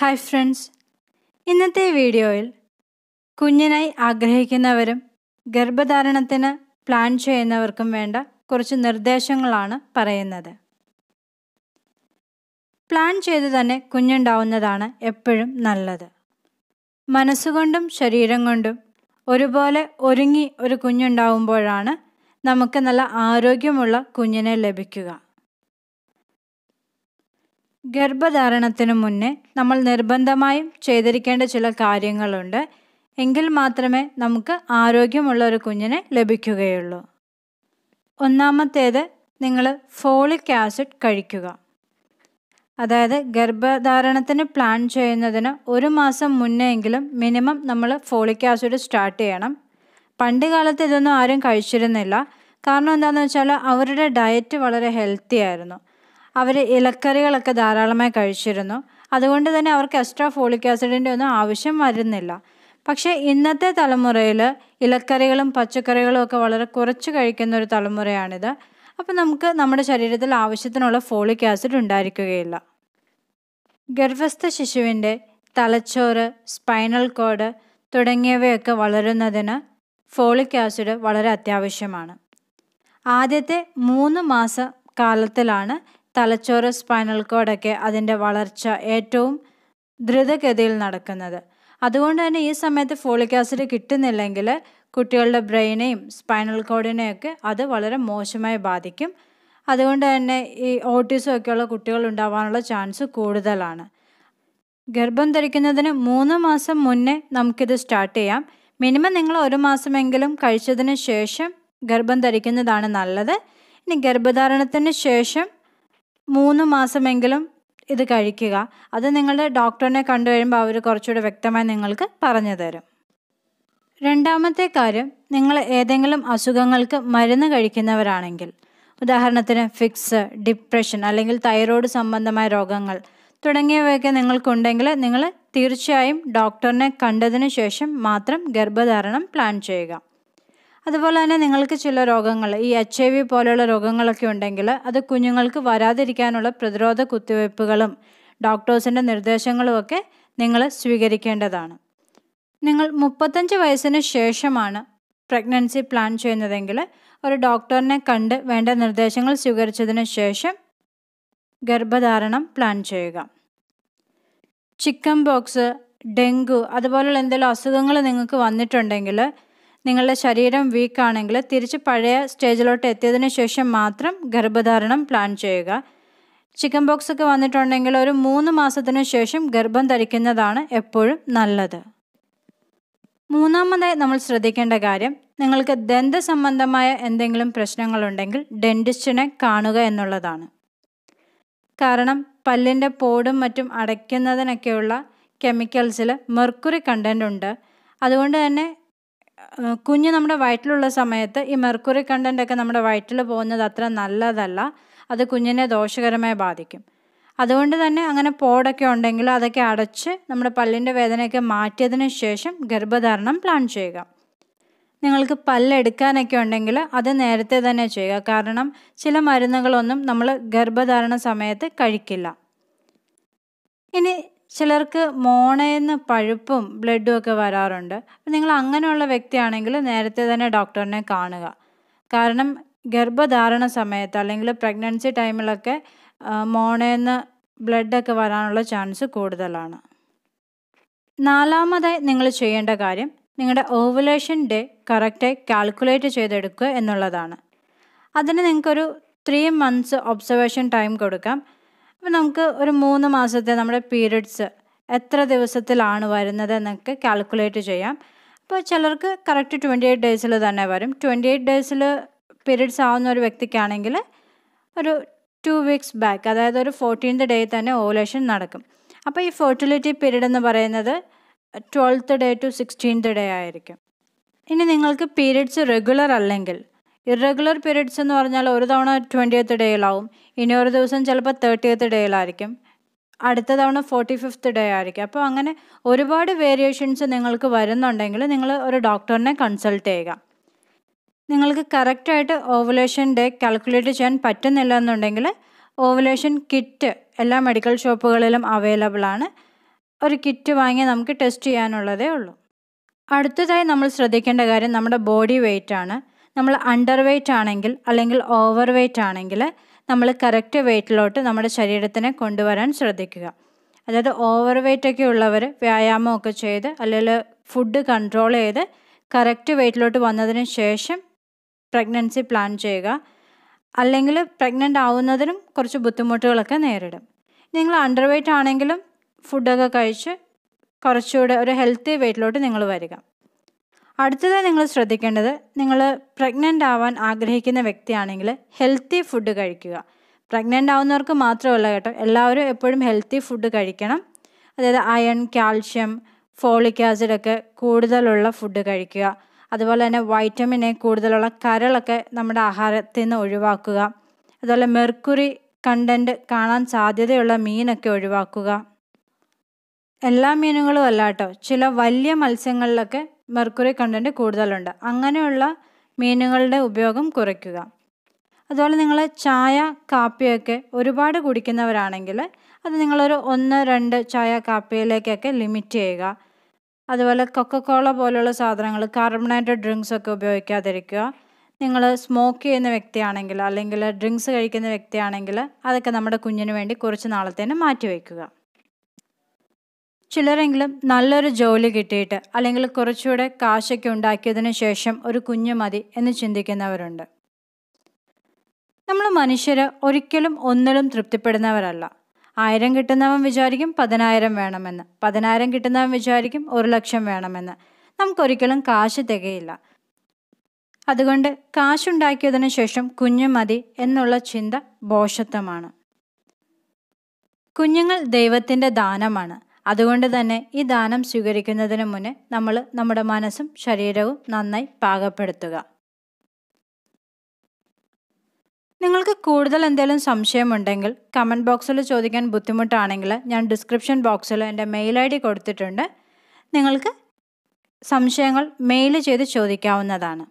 hi friends ഇന്നത്തെ വീഡിയോയിൽ കുഞ്ഞിനായി ആഗ്രഹിക്കുന്നവരും ഗർഭധാരണത്തിന് plan ചെയ്യുന്നവർക്കും വേണ്ട കുറച്ച് നിർദ്ദേശങ്ങളാണ് പറയുന്നത് പ്ലാൻ ചെയ്ത് തന്നെ കുഞ്ഞുണ്ടാവുന്നതാണ് എപ്പോഴും നല്ലത് മനസ്സുകൊണ്ടും ശരീരം കൊണ്ടും ഒരുപോലെ ഒരുങ്ങി ഒരു കുഞ്ഞുണ്ടാവുമ്പോഴാണ് നമുക്ക് നല്ല ആരോഗ്യമുള്ള കുഞ്ഞിനെ ലഭിക്കുക ഗർഭധാരണത്തിന് മുന്നേ നമ്മൾ നിർബന്ധമായും ചെയ്തിരിക്കേണ്ട ചില കാര്യങ്ങളുണ്ട് എങ്കിൽ മാത്രമേ നമുക്ക് ആരോഗ്യമുള്ള ഒരു കുഞ്ഞിനെ ലഭിക്കുകയുള്ളൂ ഒന്നാമത്തേത് നിങ്ങൾ ഫോളിക് ആസിഡ് കഴിക്കുക അതായത് ഗർഭധാരണത്തിന് പ്ലാൻ ചെയ്യുന്നതിന് ഒരു മാസം എങ്കിലും മിനിമം നമ്മൾ ഫോളിക് ആസിഡ് സ്റ്റാർട്ട് ചെയ്യണം പണ്ട് കാലത്ത് ഇതൊന്നും ആരും കഴിച്ചിരുന്നില്ല കാരണം എന്താണെന്ന് വെച്ചാൽ അവരുടെ ഡയറ്റ് വളരെ ഹെൽത്തി ആയിരുന്നു അവർ ഇലക്കറികളൊക്കെ ധാരാളമായി കഴിച്ചിരുന്നു അതുകൊണ്ട് തന്നെ അവർക്ക് എക്സ്ട്രാ ഫോളിക് ആസിഡിൻ്റെ ഒന്നും ആവശ്യം വരുന്നില്ല പക്ഷേ ഇന്നത്തെ തലമുറയിൽ ഇലക്കറികളും പച്ചക്കറികളും ഒക്കെ വളരെ കുറച്ച് കഴിക്കുന്ന ഒരു തലമുറയാണിത് അപ്പോൾ നമുക്ക് നമ്മുടെ ശരീരത്തിൽ ആവശ്യത്തിനുള്ള ഫോളിക് ആസിഡ് ഉണ്ടായിരിക്കുകയില്ല ഗർഭസ്ഥ ശിശുവിൻ്റെ തലച്ചോറ് സ്പൈനൽ കോഡ് തുടങ്ങിയവയൊക്കെ വളരുന്നതിന് ഫോളിക് ആസിഡ് വളരെ അത്യാവശ്യമാണ് ആദ്യത്തെ മൂന്ന് മാസ കാലത്തിലാണ് തലച്ചോറ് സ്പൈനൽ കോഡൊക്കെ അതിൻ്റെ വളർച്ച ഏറ്റവും ദ്രുതഗതിയിൽ നടക്കുന്നത് അതുകൊണ്ട് തന്നെ ഈ സമയത്ത് ഫോളിക് ആസിഡ് കിട്ടുന്നില്ലെങ്കിൽ കുട്ടികളുടെ ബ്രെയിനെയും സ്പൈനൽ കോഡിനെയൊക്കെ അത് വളരെ മോശമായി ബാധിക്കും അതുകൊണ്ട് തന്നെ ഈ ഓട്ടിസം ഒക്കെയുള്ള കുട്ടികൾ ഉണ്ടാവാനുള്ള ചാൻസ് കൂടുതലാണ് ഗർഭം ധരിക്കുന്നതിന് മൂന്ന് മാസം മുന്നേ നമുക്കിത് സ്റ്റാർട്ട് ചെയ്യാം മിനിമം നിങ്ങൾ ഒരു മാസമെങ്കിലും കഴിച്ചതിന് ശേഷം ഗർഭം ധരിക്കുന്നതാണ് നല്ലത് ഇനി ഗർഭധാരണത്തിന് ശേഷം മൂന്ന് മാസമെങ്കിലും ഇത് കഴിക്കുക അത് നിങ്ങളുടെ ഡോക്ടറിനെ കണ്ടു കഴിയുമ്പോൾ അവർ കുറച്ചുകൂടെ വ്യക്തമായി നിങ്ങൾക്ക് പറഞ്ഞു തരും രണ്ടാമത്തെ കാര്യം നിങ്ങൾ ഏതെങ്കിലും അസുഖങ്ങൾക്ക് മരുന്ന് കഴിക്കുന്നവരാണെങ്കിൽ ഉദാഹരണത്തിന് ഫിക്സ് ഡിപ്രഷൻ അല്ലെങ്കിൽ തൈറോയ്ഡ് സംബന്ധമായ രോഗങ്ങൾ തുടങ്ങിയവയൊക്കെ നിങ്ങൾക്കുണ്ടെങ്കിൽ നിങ്ങൾ തീർച്ചയായും ഡോക്ടറിനെ കണ്ടതിന് ശേഷം മാത്രം ഗർഭധാരണം പ്ലാൻ ചെയ്യുക അതുപോലെ തന്നെ നിങ്ങൾക്ക് ചില രോഗങ്ങൾ ഈ എച്ച് ഐ വി പോലെയുള്ള രോഗങ്ങളൊക്കെ ഉണ്ടെങ്കിൽ അത് കുഞ്ഞുങ്ങൾക്ക് വരാതിരിക്കാനുള്ള പ്രതിരോധ കുത്തിവയ്പ്പുകളും ഡോക്ടേഴ്സിൻ്റെ നിർദ്ദേശങ്ങളുമൊക്കെ നിങ്ങൾ സ്വീകരിക്കേണ്ടതാണ് നിങ്ങൾ മുപ്പത്തഞ്ച് വയസ്സിന് ശേഷമാണ് പ്രഗ്നൻസി പ്ലാൻ ചെയ്യുന്നതെങ്കിൽ ഒരു ഡോക്ടറിനെ കണ്ട് വേണ്ട നിർദ്ദേശങ്ങൾ സ്വീകരിച്ചതിന് ശേഷം ഗർഭധാരണം പ്ലാൻ ചെയ്യുക ചിക്കൻ ബോക്സ് ഡെങ്കു അതുപോലെയുള്ള എന്തെങ്കിലും അസുഖങ്ങൾ നിങ്ങൾക്ക് വന്നിട്ടുണ്ടെങ്കിൽ നിങ്ങളുടെ ശരീരം വീക്കാണെങ്കിൽ തിരിച്ച് പഴയ സ്റ്റേജിലോട്ട് എത്തിയതിന് ശേഷം മാത്രം ഗർഭധാരണം പ്ലാൻ ചെയ്യുക ചിക്കൻ ബോക്സ് ഒക്കെ വന്നിട്ടുണ്ടെങ്കിൽ ഒരു മൂന്ന് മാസത്തിന് ശേഷം ഗർഭം ധരിക്കുന്നതാണ് എപ്പോഴും നല്ലത് മൂന്നാമതായി നമ്മൾ ശ്രദ്ധിക്കേണ്ട കാര്യം നിങ്ങൾക്ക് ദന്ത സംബന്ധമായ എന്തെങ്കിലും പ്രശ്നങ്ങളുണ്ടെങ്കിൽ ഡെൻറ്റിസ്റ്റിനെ കാണുക എന്നുള്ളതാണ് കാരണം പല്ലിൻ്റെ പോടും മറ്റും അടയ്ക്കുന്നതിനൊക്കെയുള്ള കെമിക്കൽസിൽ മെർക്കുറി കണ്ടൻ്റ് ഉണ്ട് അതുകൊണ്ട് തന്നെ കുഞ്ഞ് നമ്മുടെ വയറ്റിലുള്ള സമയത്ത് ഈ മെർക്കുറി ഒക്കെ നമ്മുടെ വയറ്റിൽ പോകുന്നത് അത്ര നല്ലതല്ല അത് കുഞ്ഞിനെ ദോഷകരമായി ബാധിക്കും അതുകൊണ്ട് തന്നെ അങ്ങനെ പോടൊക്കെ ഉണ്ടെങ്കിൽ അതൊക്കെ അടച്ച് നമ്മുടെ പല്ലിൻ്റെ വേദനയൊക്കെ മാറ്റിയതിന് ശേഷം ഗർഭധാരണം പ്ലാൻ ചെയ്യുക നിങ്ങൾക്ക് പല്ലെടുക്കാനൊക്കെ ഉണ്ടെങ്കിൽ അത് നേരത്തെ തന്നെ ചെയ്യുക കാരണം ചില മരുന്നുകളൊന്നും നമ്മൾ ഗർഭധാരണ സമയത്ത് കഴിക്കില്ല ഇനി ചിലർക്ക് മോണേന്ന് പഴുപ്പും ബ്ലഡും ഒക്കെ വരാറുണ്ട് അപ്പം നിങ്ങൾ അങ്ങനെയുള്ള വ്യക്തിയാണെങ്കിൽ നേരത്തെ തന്നെ ഡോക്ടറിനെ കാണുക കാരണം ഗർഭധാരണ സമയത്ത് അല്ലെങ്കിൽ പ്രഗ്നൻസി ടൈമിലൊക്കെ മോണേന്ന് ബ്ലഡൊക്കെ വരാനുള്ള ചാൻസ് കൂടുതലാണ് നാലാമതായി നിങ്ങൾ ചെയ്യേണ്ട കാര്യം നിങ്ങളുടെ ഓവുലേഷൻ ഡേ കറക്റ്റായി കാൽക്കുലേറ്റ് ചെയ്തെടുക്കുക എന്നുള്ളതാണ് അതിന് നിങ്ങൾക്കൊരു ത്രീ മന്ത്സ് ഒബ്സർവേഷൻ ടൈം കൊടുക്കാം അപ്പോൾ നമുക്ക് ഒരു മൂന്ന് മാസത്തെ നമ്മുടെ പീരീഡ്സ് എത്ര ദിവസത്തിലാണ് വരുന്നത് എന്നൊക്കെ കാൽക്കുലേറ്റ് ചെയ്യാം അപ്പോൾ ചിലർക്ക് കറക്റ്റ് ട്വൻറ്റി എയ്റ്റ് ഡേയ്സിൽ തന്നെ വരും ട്വൻറ്റി എയ്റ്റ് ഡേയ്സിൽ പീരീഡ്സ് ആവുന്ന ഒരു വ്യക്തിക്കാണെങ്കിൽ ഒരു ടു വീക്സ് ബാക്ക് അതായത് ഒരു ഫോർട്ടീൻത് ഡേ തന്നെ ഓവുലേഷൻ നടക്കും അപ്പോൾ ഈ ഫെർട്ടിലിറ്റി പീരീഡ് എന്ന് പറയുന്നത് twelfth day to sixteenth day ആയിരിക്കും ഇനി നിങ്ങൾക്ക് പീരീഡ്സ് റെഗുലർ അല്ലെങ്കിൽ ഇറഗുലർ പീരീഡ്സ് എന്ന് പറഞ്ഞാൽ ഒരു തവണ ട്വൻറ്റിയത്ത് ഡേയിലാവും ഇനി ഒരു ദിവസം ചിലപ്പോൾ തേർട്ടിയത്ത് ഡേയിലായിരിക്കും അടുത്ത തവണ ഫോർട്ടി ഫിഫ്ത്ത് ഡേ ആയിരിക്കും അപ്പോൾ അങ്ങനെ ഒരുപാട് വേരിയേഷൻസ് നിങ്ങൾക്ക് വരുന്നുണ്ടെങ്കിൽ നിങ്ങൾ ഒരു ഡോക്ടറിനെ കൺസൾട്ട് ചെയ്യുക നിങ്ങൾക്ക് കറക്റ്റായിട്ട് ഓവുലേഷൻ ഡേ കാൽക്കുലേറ്റ് ചെയ്യാൻ പറ്റുന്നില്ല എന്നുണ്ടെങ്കിൽ ഓവുലേഷൻ കിറ്റ് എല്ലാ മെഡിക്കൽ ഷോപ്പുകളിലും അവൈലബിൾ ആണ് ഒരു കിറ്റ് വാങ്ങി നമുക്ക് ടെസ്റ്റ് ചെയ്യാനുള്ളതേ ഉള്ളൂ അടുത്തതായി നമ്മൾ ശ്രദ്ധിക്കേണ്ട കാര്യം നമ്മുടെ ബോഡി വെയ്റ്റ് ആണ് നമ്മൾ അണ്ടർ വെയ്റ്റ് ആണെങ്കിൽ അല്ലെങ്കിൽ ഓവർ വെയ്റ്റ് ആണെങ്കിൽ നമ്മൾ കറക്റ്റ് വെയ്റ്റിലോട്ട് നമ്മുടെ ശരീരത്തിനെ കൊണ്ടുവരാൻ ശ്രദ്ധിക്കുക അതായത് ഓവർ വെയ്റ്റ് ഒക്കെ ഉള്ളവർ വ്യായാമമൊക്കെ ചെയ്ത് അല്ലെങ്കിൽ ഫുഡ് കൺട്രോൾ ചെയ്ത് കറക്റ്റ് വെയ്റ്റിലോട്ട് വന്നതിന് ശേഷം പ്രഗ്നൻസി പ്ലാൻ ചെയ്യുക അല്ലെങ്കിൽ പ്രഗ്നൻ്റ് ആവുന്നതിനും കുറച്ച് ബുദ്ധിമുട്ടുകളൊക്കെ നേരിടും നിങ്ങൾ അണ്ടർ വെയ്റ്റ് ആണെങ്കിലും ഫുഡൊക്കെ കഴിച്ച് കുറച്ചുകൂടെ ഒരു ഹെൽത്തി വെയ്റ്റിലോട്ട് നിങ്ങൾ വരിക അടുത്തതായി നിങ്ങൾ ശ്രദ്ധിക്കേണ്ടത് നിങ്ങൾ പ്രഗ്നൻ്റ് ആവാൻ ആഗ്രഹിക്കുന്ന വ്യക്തിയാണെങ്കിൽ ഹെൽത്തി ഫുഡ് കഴിക്കുക പ്രഗ്നൻ്റ് ആവുന്നവർക്ക് മാത്രമല്ല കേട്ടോ എല്ലാവരും എപ്പോഴും ഹെൽത്തി ഫുഡ് കഴിക്കണം അതായത് അയൺ കാൽഷ്യം ഫോളിക് ആസിഡൊക്കെ കൂടുതലുള്ള ഫുഡ് കഴിക്കുക അതുപോലെ തന്നെ വൈറ്റമിൻ എ കൂടുതലുള്ള കരളൊക്കെ നമ്മുടെ ആഹാരത്തിൽ നിന്ന് ഒഴിവാക്കുക അതുപോലെ മെർക്കുറി കണ്ടൻറ്റ് കാണാൻ സാധ്യതയുള്ള മീനൊക്കെ ഒഴിവാക്കുക എല്ലാ മീനുകളും അല്ല കേട്ടോ ചില വലിയ മത്സ്യങ്ങളിലൊക്കെ മെർക്കുറി കണ്ടൻറ്റ് കൂടുതലുണ്ട് അങ്ങനെയുള്ള മീനുകളുടെ ഉപയോഗം കുറയ്ക്കുക അതുപോലെ നിങ്ങൾ ചായ കാപ്പിയൊക്കെ ഒരുപാട് കുടിക്കുന്നവരാണെങ്കിൽ അത് നിങ്ങളൊരു ഒന്ന് രണ്ട് ചായ കാപ്പിയിലേക്കൊക്കെ ലിമിറ്റ് ചെയ്യുക അതുപോലെ കൊക്കക്കോള പോലുള്ള സാധനങ്ങൾ കാർബണേറ്റഡ് ഡ്രിങ്ക്സ് ഒക്കെ ഉപയോഗിക്കാതിരിക്കുക നിങ്ങൾ സ്മോക്ക് ചെയ്യുന്ന വ്യക്തിയാണെങ്കിൽ അല്ലെങ്കിൽ ഡ്രിങ്ക്സ് കഴിക്കുന്ന വ്യക്തിയാണെങ്കിൽ അതൊക്കെ നമ്മുടെ കുഞ്ഞിന് വേണ്ടി കുറച്ച് നാളത്തേന് മാറ്റി വയ്ക്കുക ചിലരെങ്കിലും നല്ലൊരു ജോലി കിട്ടിയിട്ട് അല്ലെങ്കിൽ കുറച്ചുകൂടെ കാശൊക്കെ ഉണ്ടാക്കിയതിനു ശേഷം ഒരു കുഞ്ഞു മതി എന്ന് ചിന്തിക്കുന്നവരുണ്ട് നമ്മൾ മനുഷ്യർ ഒരിക്കലും ഒന്നിലും തൃപ്തിപ്പെടുന്നവരല്ല ആയിരം കിട്ടുന്നവൻ വിചാരിക്കും പതിനായിരം വേണമെന്ന് പതിനായിരം കിട്ടുന്നവൻ വിചാരിക്കും ഒരു ലക്ഷം വേണമെന്ന് നമുക്കൊരിക്കലും കാശ് തികയില്ല അതുകൊണ്ട് കാശുണ്ടാക്കിയതിനു ശേഷം കുഞ്ഞു മതി എന്നുള്ള ചിന്ത ബോഷത്വമാണ് കുഞ്ഞുങ്ങൾ ദൈവത്തിൻ്റെ ദാനമാണ് അതുകൊണ്ട് തന്നെ ഈ ദാനം സ്വീകരിക്കുന്നതിന് മുന്നേ നമ്മൾ നമ്മുടെ മനസ്സും ശരീരവും നന്നായി പാകപ്പെടുത്തുക നിങ്ങൾക്ക് കൂടുതൽ എന്തെങ്കിലും സംശയമുണ്ടെങ്കിൽ കമൻറ്റ് ബോക്സിൽ ചോദിക്കാൻ ബുദ്ധിമുട്ടാണെങ്കിൽ ഞാൻ ഡിസ്ക്രിപ്ഷൻ ബോക്സിൽ എൻ്റെ മെയിൽ ഐ ഡി കൊടുത്തിട്ടുണ്ട് നിങ്ങൾക്ക് സംശയങ്ങൾ മെയിൽ ചെയ്ത് ചോദിക്കാവുന്നതാണ്